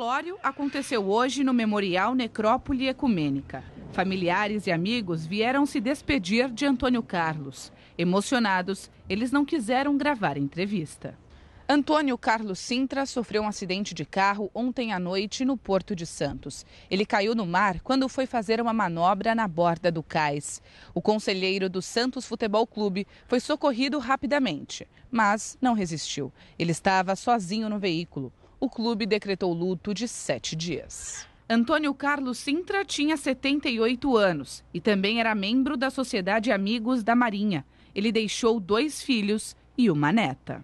velório aconteceu hoje no Memorial Necrópole Ecumênica. Familiares e amigos vieram se despedir de Antônio Carlos. Emocionados, eles não quiseram gravar entrevista. Antônio Carlos Sintra sofreu um acidente de carro ontem à noite no Porto de Santos. Ele caiu no mar quando foi fazer uma manobra na borda do cais. O conselheiro do Santos Futebol Clube foi socorrido rapidamente, mas não resistiu. Ele estava sozinho no veículo o clube decretou luto de sete dias. Antônio Carlos Sintra tinha 78 anos e também era membro da Sociedade Amigos da Marinha. Ele deixou dois filhos e uma neta.